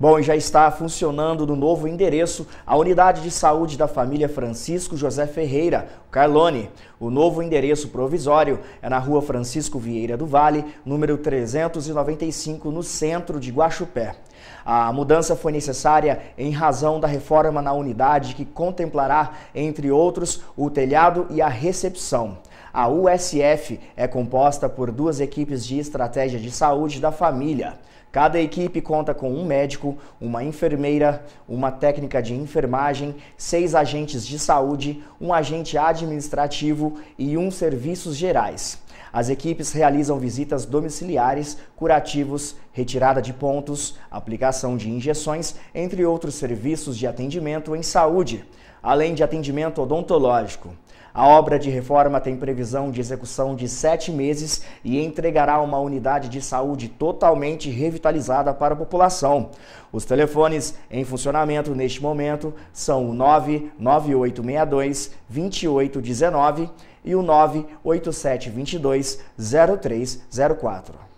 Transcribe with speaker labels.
Speaker 1: Bom, já está funcionando no novo endereço a unidade de saúde da família Francisco José Ferreira, Carlone. O novo endereço provisório é na rua Francisco Vieira do Vale, número 395, no centro de Guaxupé. A mudança foi necessária em razão da reforma na unidade que contemplará, entre outros, o telhado e a recepção. A USF é composta por duas equipes de estratégia de saúde da família. Cada equipe conta com um médico, uma enfermeira, uma técnica de enfermagem, seis agentes de saúde, um agente administrativo e um serviços gerais. As equipes realizam visitas domiciliares, curativos, retirada de pontos, aplicação de injeções, entre outros serviços de atendimento em saúde, além de atendimento odontológico. A obra de reforma tem previsão de execução de sete meses e entregará uma unidade de saúde totalmente revitalizada para a população. Os telefones em funcionamento neste momento são o 99862 2819 e o 98722 0304.